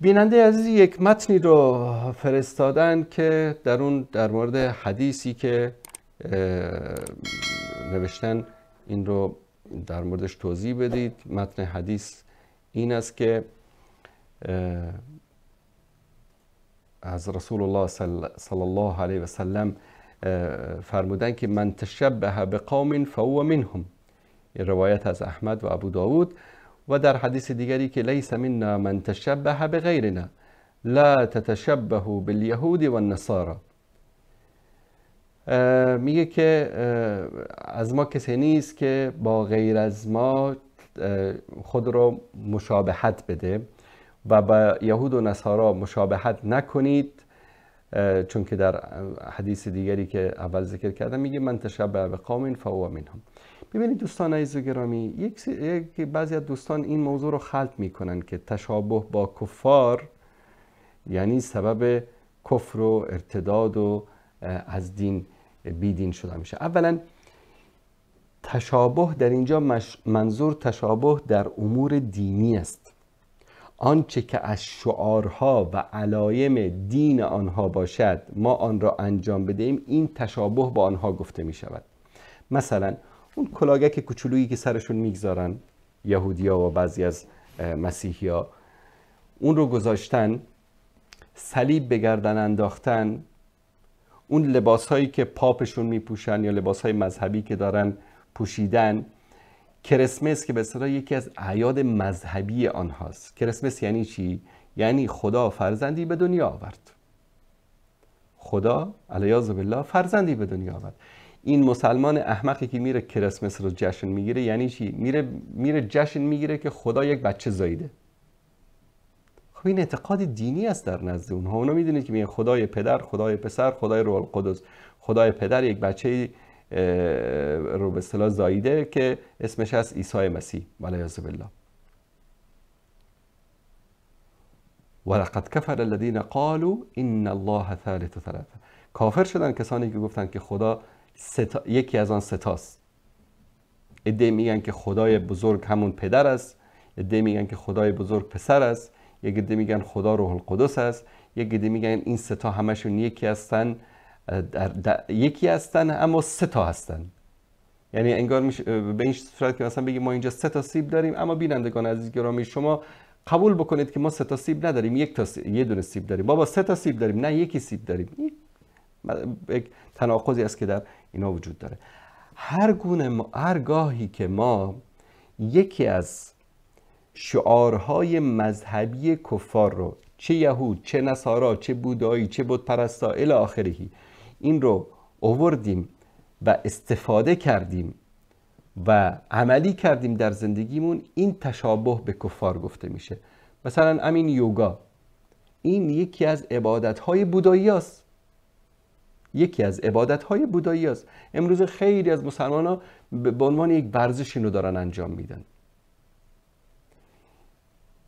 بیننده عزیز یک متنی رو فرستادن که در اون در مورد حدیثی که نوشتن این رو در موردش توضیح بدید متن حدیث این است که از رسول الله صلی الله علیه و سلم فرمودن که من تشبه به قوم فهو منهم روایت از احمد و ابو داود و در حدیث دیگری که لیس منا من تشبه بغیرنا لا تتشبه بالیهود و النصارا میگه که از ما کسی نیست که با غیر از ما خود رو مشابهت بده و با یهود و نصارا مشابهت نکنید چون که در حدیث دیگری که اول ذکر کردم میگه من تشبه به قوم فهو منهم ببینید دوستان عزیز گرامی یک, بعضی از دوستان این موضوع رو خلط میکنن که تشابه با کفار یعنی سبب کفر و ارتداد و از دین بیدین شده میشه اولا تشابه در اینجا منظور تشابه در امور دینی است آنچه که از شعارها و علایم دین آنها باشد ما آن را انجام بدهیم این تشابه با آنها گفته می شود مثلا اون کلاگک کوچولویی که سرشون میگذارن یهودیا و بعضی از مسیحیا اون رو گذاشتن صلیب به گردن انداختن اون لباس هایی که پاپشون میپوشن یا لباس های مذهبی که دارن پوشیدن کرسمس که به صلاح یکی از اعیاد مذهبی آنهاست کرسمس یعنی چی؟ یعنی خدا فرزندی به دنیا آورد خدا علیاز بالله فرزندی به دنیا آورد این مسلمان احمقی که میره کرسمس رو جشن میگیره یعنی چی میره میره جشن میگیره که خدا یک بچه زاییده خب این اعتقاد دینی است در نزد اونها اونا میدونید که میگن خدای پدر خدای پسر خدای روح قدس خدای پدر یک بچه رو به اصطلاح زاییده که اسمش از عیسی مسیح ولی بالله ولقد کفر الذين قالوا ان الله ثالث ثلاثه کافر شدن کسانی که گفتن که خدا ستا... یکی از آن ستاست عده میگن که خدای بزرگ همون پدر است عده میگن که خدای بزرگ پسر است یک عده میگن خدا روح القدس است یک عده میگن این ستا همشون یکی هستن در یکی هستن اما سه هستن یعنی انگار میشه به این صورت که مثلا بگیم ما اینجا سه تا سیب داریم اما بینندگان عزیز گرامی شما قبول بکنید که ما سه تا سیب نداریم یک تا سیب، یه دونه سیب داریم بابا سه تا سیب داریم نه یکی سیب داریم یک تناقضی است که در اینا وجود داره هر گونه هر گاهی که ما یکی از شعارهای مذهبی کفار رو چه یهود چه نصارا چه بودایی چه بودپرستا الی آخرهی این رو اووردیم و استفاده کردیم و عملی کردیم در زندگیمون این تشابه به کفار گفته میشه مثلا امین یوگا این یکی از عبادت های بودایی است یکی از های بودایی است امروز خیلی از ها به عنوان یک ورزش اینو دارن انجام میدن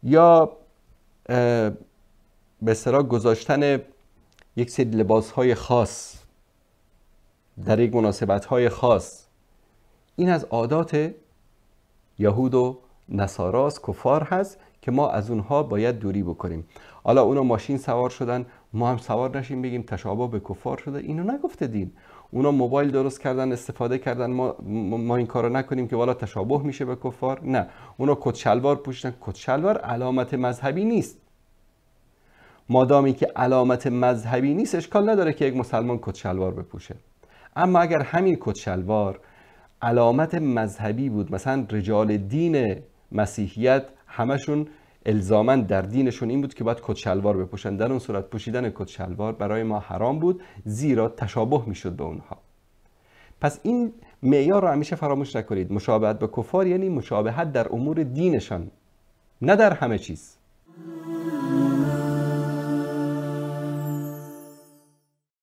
یا به سراغ گذاشتن یک سری های خاص در یک مناسبت های خاص این از عادات یهود و نصاراست کفار هست که ما از اونها باید دوری بکنیم حالا اونا ماشین سوار شدن ما هم سوار نشیم بگیم تشابه به کفار شده اینو نگفته دین اونا موبایل درست کردن استفاده کردن ما, ما این کارو نکنیم که والا تشابه میشه به کفار نه اونا کتشلوار پوشیدن کتشلوار علامت مذهبی نیست مادامی که علامت مذهبی نیست اشکال نداره که یک مسلمان کتشلوار بپوشه اما اگر همین کتشلوار علامت مذهبی بود مثلا رجال دین مسیحیت همشون الزاما در دینشون این بود که باید شلوار بپوشن در اون صورت پوشیدن شلوار برای ما حرام بود زیرا تشابه میشد به اونها پس این معیار رو همیشه فراموش نکنید مشابهت به کفار یعنی مشابهت در امور دینشان نه در همه چیز